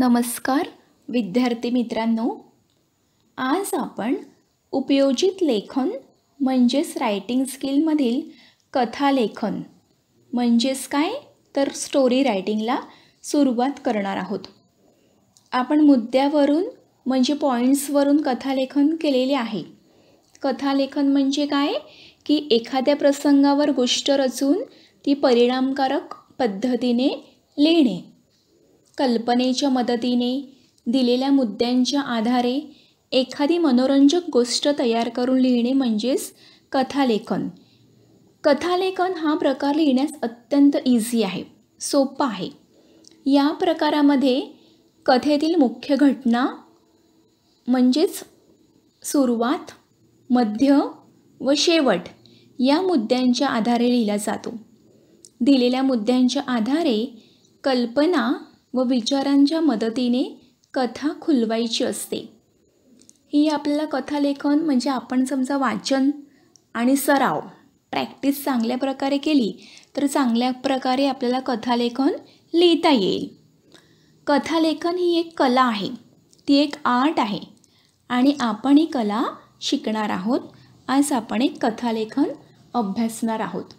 नमस्कार विद्यार्थी मित्रांनो आज आपण उपयोजित लेखन म्हणजेच रायटिंग स्किलमधील कथालेखन म्हणजेच काय तर स्टोरी रायटिंगला सुरुवात करणार आहोत आपण मुद्द्यावरून म्हणजे पॉईंट्सवरून कथालेखन केलेले आहे कथालेखन म्हणजे काय की एखाद्या प्रसंगावर गोष्ट रचून ती परिणामकारक पद्धतीने लिहिणे कल्पनेच्या मदतीने दिलेल्या मुद्द्यांच्या आधारे एखादी मनोरंजक गोष्ट तयार करून लिहिणे म्हणजेच कथालेखन कथालेखन हा प्रकार लिहिण्यास अत्यंत इझी आहे सोपा आहे या प्रकारामध्ये कथेतील मुख्य घटना म्हणजेच सुरुवात मध्य व शेवट या मुद्द्यांच्या आधारे लिहिला जातो दिलेल्या मुद्द्यांच्या आधारे कल्पना व विचारांच्या मदतीने कथा खुलवायची असते ही आपल्याला कथालेखन म्हणजे आपण समजा वाचन आणि सराव प्रॅक्टिस चांगल्या प्रकारे केली तर चांगल्या प्रकारे आपल्याला कथालेखन लिहिता येईल कथालेखन ही एक कला आहे ती एक आर्ट आहे आणि आपण ही कला शिकणार आहोत आज आपण एक कथालेखन अभ्यासणार आहोत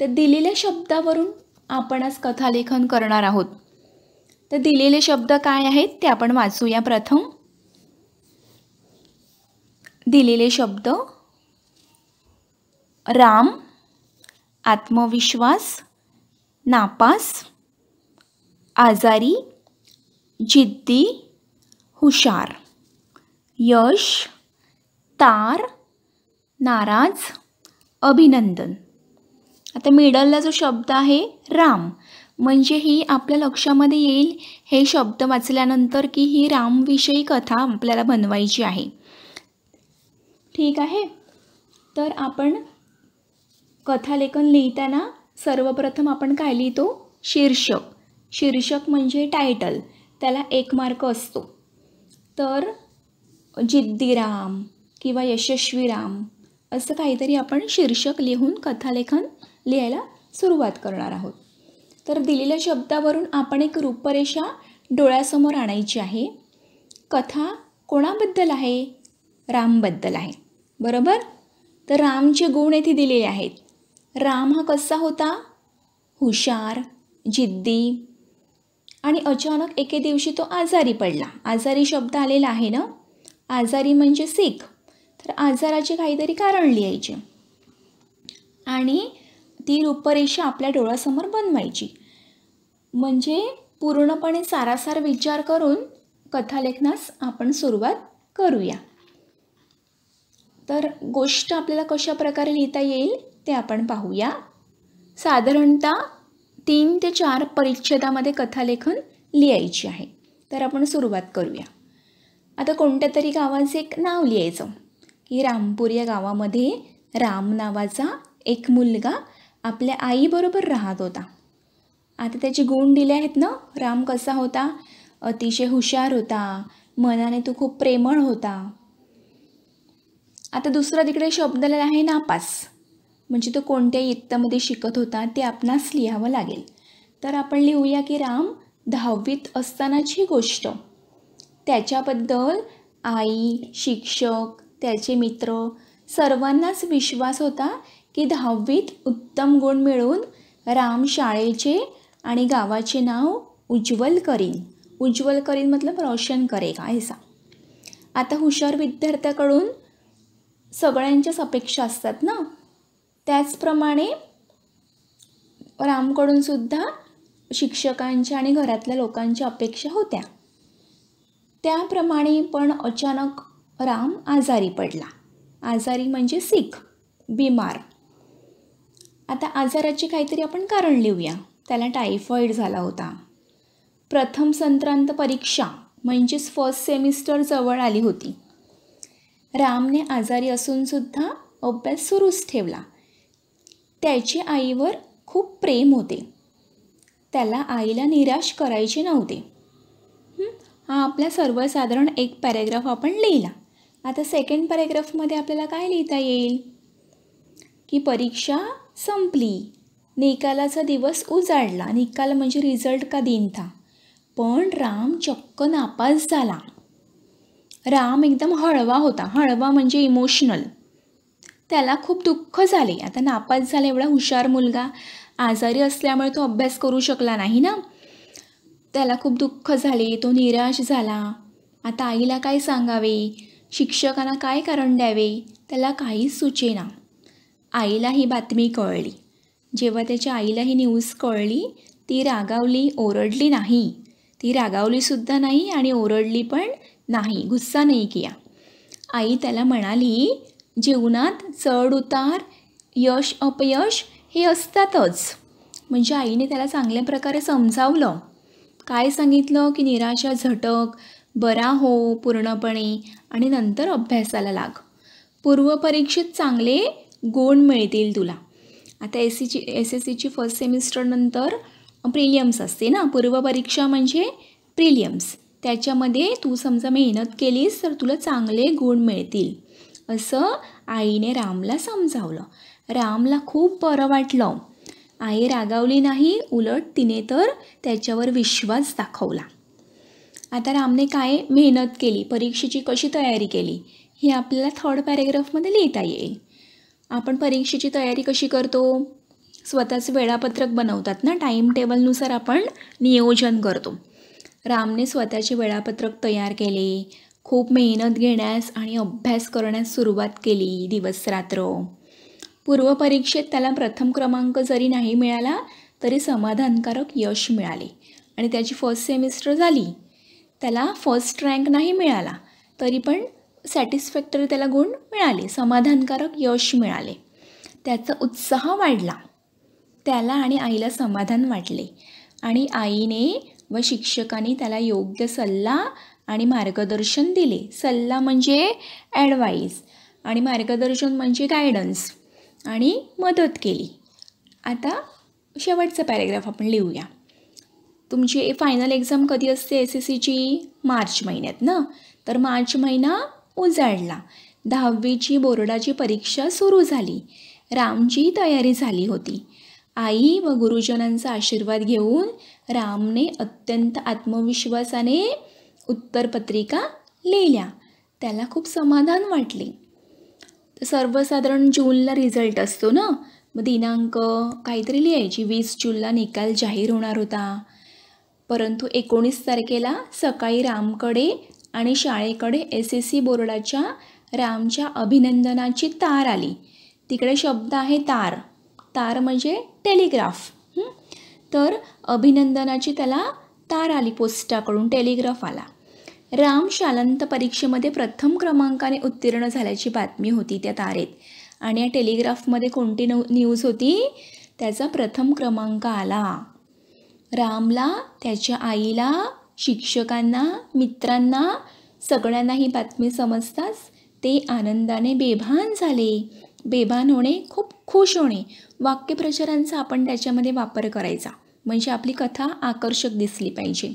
तर दिलेल्या शब्दावरून आपण आज कथालेखन करणार आहोत तर दिलेले शब्द काय आहेत ते आपण वाचूया प्रथम दिलेले शब्द राम आत्मविश्वास नापास आजारी जिद्दी हुशार यश तार नाराज अभिनंदन आता मिडलला जो शब्द आहे राम म्हणजे ही आपल्या लक्षामध्ये येईल हे शब्द वाचल्यानंतर की ही रामविषयी कथा आपल्याला बनवायची आहे ठीक आहे तर आपण कथालेखन लिहिताना सर्वप्रथम आपण काय लिहितो शीर्षक शीर्षक म्हणजे टायटल त्याला एक मार्क असतो तर जिद्दीराम किंवा यशस्वीराम असं काहीतरी आपण शीर्षक लिहून कथालेखन लिहायला सुरुवात करणार आहोत तर दिलेल्या शब्दावरून आपण एक रूपरेषा डोळ्यासमोर आणायची आहे कथा कोणाबद्दल आहे रामबद्दल आहे बरोबर तर रामचे गुण येथे दिलेले आहेत राम हा कसा होता हुशार जिद्दी आणि अचानक एके दिवशी तो आजारी पडला आजारी शब्द आलेला आहे ना आजारी म्हणजे सीख तर आजाराचे काहीतरी कारण लिहायचे आणि ती रूपरेषा आपल्या डोळ्यासमोर बनवायची म्हणजे पूर्णपणे सारासार विचार करून कथालेखनास आपण सुरुवात करूया तर गोष्ट आपल्याला कशा प्रकारे लिहिता येईल ते आपण पाहूया साधारणतः तीन ते चार परिच्छेदामध्ये कथालेखन लिहायची आहे तर आपण सुरुवात करूया आता कोणत्या तरी गावाचे एक नाव लिहायचं की रामपूर या गावामध्ये राम नावाचा एक मुलगा आपल्या आईबरोबर राहत होता आता त्याचे गुण दिले आहेत ना राम कसा होता अतिशय हुशार होता मनाने तो खूप प्रेमळ होता आता दुसरा तिकडे शब्द आहे नापास म्हणजे तो कोणत्या इत्तामध्ये शिकत होता ते आपणास लिहावं लागेल तर आपण लिहूया की राम दहावीत असतानाची गोष्ट त्याच्याबद्दल आई शिक्षक त्याचे मित्र सर्वांनाच विश्वास होता की दहावीत उत्तम गुण मिळवून राम शाळेचे आणि गावाचे नाव उज्ज्वल करीन उज्ज्वल करीन मतलब रोशन करेगा ऐसा आता हुशार विद्यार्थ्याकडून सगळ्यांच्याच अपेक्षा असतात ना त्याचप्रमाणे रामकडून सुद्धा शिक्षकांच्या आणि घरातल्या लोकांच्या अपेक्षा होत्या त्याप्रमाणे पण अचानक राम आजारी पडला आजारी म्हणजे सिक बिमार आता आजाराचे काहीतरी आपण कारण लिहूया त्याला टायफॉईड झाला होता प्रथम संत्रांत परीक्षा म्हणजेच फर्स्ट सेमिस्टर जवळ आली होती रामने आजारी असूनसुद्धा अभ्यास सुरूच ठेवला त्याची आईवर खूप प्रेम होते त्याला आईला निराश करायचे नव्हते हा आपला सर्वसाधारण एक पॅरेग्राफ आपण लिहिला आता सेकंड पॅरेग्राफमध्ये आपल्याला काय लिहिता येईल की परीक्षा संपली निकालाचा दिवस उजाडला निकाल म्हणजे रिझल्ट का दिन था पण राम चक्क नापास झाला राम एकदम हळवा होता हळवा म्हणजे इमोशनल त्याला खूप दुःख झाले आता नापास झाला एवढा हुशार मुलगा आजारी असल्यामुळे तो अभ्यास करू शकला नाही ना त्याला खूप दुःख झाले तो निराश झाला आता आईला काय सांगावे शिक्षकांना काय कारण द्यावे त्याला काहीच सुचेना आईला ही बातमी कळली जेव्हा त्याच्या आईला ही न्यूज कळली ती रागावली ओरडली नाही ती रागावलीसुद्धा नाही आणि ओरडली पण नाही गुस्सा नाही किया आई त्याला म्हणाली जीवनात चढ उतार यश अपयश हे असतातच म्हणजे आईने त्याला चांगल्या प्रकारे समजावलं काय सांगितलं की निराशा झटक बरा हो पूर्णपणे आणि नंतर अभ्यासाला लाग पूर्वपरीक्षेत चांगले गुण मिळतील तुला आता एस सीची एस एस सीची फर्स्ट सेमिस्टरनंतर प्रिलियम्स असते ना पूर्वपरीक्षा म्हणजे प्रिलियम्स त्याच्यामध्ये तू समजा मेहनत केलीस तर तुला चांगले गुण मिळतील असं आईने रामला समजावलं रामला खूप बरं वाटलं आई रागावली नाही उलट तिने तर त्याच्यावर विश्वास दाखवला आता रामने काय मेहनत केली परीक्षेची कशी तयारी केली हे आपल्याला थर्ड पॅरेग्राफमध्ये लिहिता येईल आपण परीक्षेची तयारी कशी करतो स्वतःचं वेळापत्रक बनवतात ना टाईम टेबलनुसार आपण नियोजन करतो रामने स्वतःचे वेळापत्रक तयार केले खूप मेहनत घेण्यास आणि अभ्यास करण्यास सुरुवात केली दिवस रात्र पूर्वपरीक्षेत त्याला प्रथम क्रमांक जरी नाही मिळाला तरी समाधानकारक यश मिळाले आणि त्याची फर्स्ट सेमिस्टर झाली त्याला फर्स्ट रँक नाही मिळाला तरी पण सॅटिस्फॅक्टरी त्याला गुण मिळाले समाधानकारक यश मिळाले त्याचा उत्साह वाढला त्याला आणि आईला समाधान वाटले आणि आईने व शिक्षकांनी त्याला योग्य सल्ला आणि मार्गदर्शन दिले सल्ला म्हणजे ॲडवाईस आणि मार्गदर्शन म्हणजे गायडन्स आणि मदत केली आता शेवटचा पॅरेग्राफ आपण लिहूया तुमची फायनल एक्झाम कधी असते एस एस सीची मार्च महिन्यात ना तर मार्च महिना उजाडला दहावीची बोर्डाची परीक्षा सुरू झाली रामची तयारी झाली होती आई व गुरुजनांचा आशीर्वाद घेऊन रामने अत्यंत आत्मविश्वासाने उत्तरपत्रिका लिहिल्या त्याला खूप समाधान वाटले सर्वसाधारण जूनला रिझल्ट असतो ना मग दिनांक काहीतरी लिहायची वीस जूनला निकाल जाहीर होणार होता परंतु एकोणीस तारखेला सकाळी रामकडे आणि शाळेकडे एस एस सी बोर्डाच्या रामच्या अभिनंदनाची तार आली तिकडे शब्द आहे तार तार म्हणजे टेलिग्राफ तर अभिनंदनाची त्याला तार आली पोस्टाकडून टेलिग्राफ आला राम शालांत परीक्षेमध्ये प्रथम क्रमांकाने उत्तीर्ण झाल्याची बातमी होती त्या तारेत आणि या टेलिग्राफमध्ये कोणती न्यूज होती त्याचा प्रथम क्रमांक आला रामला त्याच्या आईला शिक्षकांना मित्रांना सगळ्यांना ही बातमी समजताच ते आनंदाने बेभान झाले बेभान होणे खूप खुश होणे वाक्यप्रचारांचा आपण त्याच्यामध्ये वापर करायचा म्हणजे आपली कथा आकर्षक दिसली पाहिजे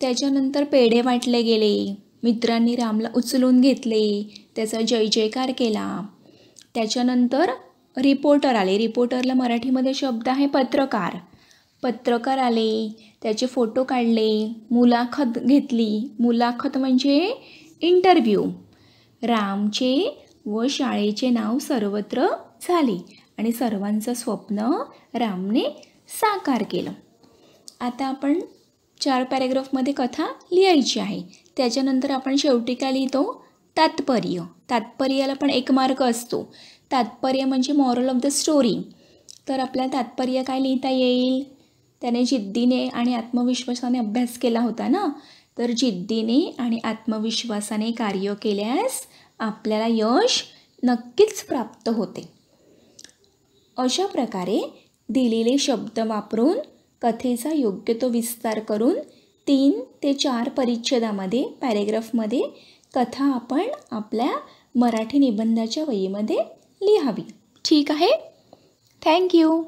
त्याच्यानंतर पेढे वाटले गेले मित्रांनी रामला उचलून घेतले त्याचा जय जयकार केला त्याच्यानंतर रिपोर्टर आले रिपोर्टरला मराठीमध्ये शब्द आहे पत्रकार पत्रकार आले त्याचे फोटो काढले मुलाखत घेतली मुलाखत म्हणजे इंटरव्ह्यू रामचे व शाळेचे नाव सर्वत्र झाले आणि सर्वांचं स्वप्न रामने साकार केलं आता आपण चार पॅरेग्राफमध्ये कथा लिहायची आहे त्याच्यानंतर आपण शेवटी काय लिहितो तात्पर्य तात्पर्याला पण एक मार्ग असतो तात्पर्य म्हणजे मॉरल ऑफ द स्टोरी तर आपल्याला तात्पर्य काय लिहिता येईल त्याने जिद्दीने आणि आत्मविश्वासाने अभ्यास केला होता ना तर जिद्दीने आणि आत्मविश्वासाने कार्य केल्यास आपल्याला यश नक्कीच प्राप्त होते अशा प्रकारे दिलेले शब्द वापरून कथेचा योग्य तो विस्तार करून तीन ते चार परिच्छेदामध्ये पॅरेग्राफमध्ये कथा आपण आपल्या मराठी निबंधाच्या वहीमध्ये लिहावी ठीक आहे थँक्यू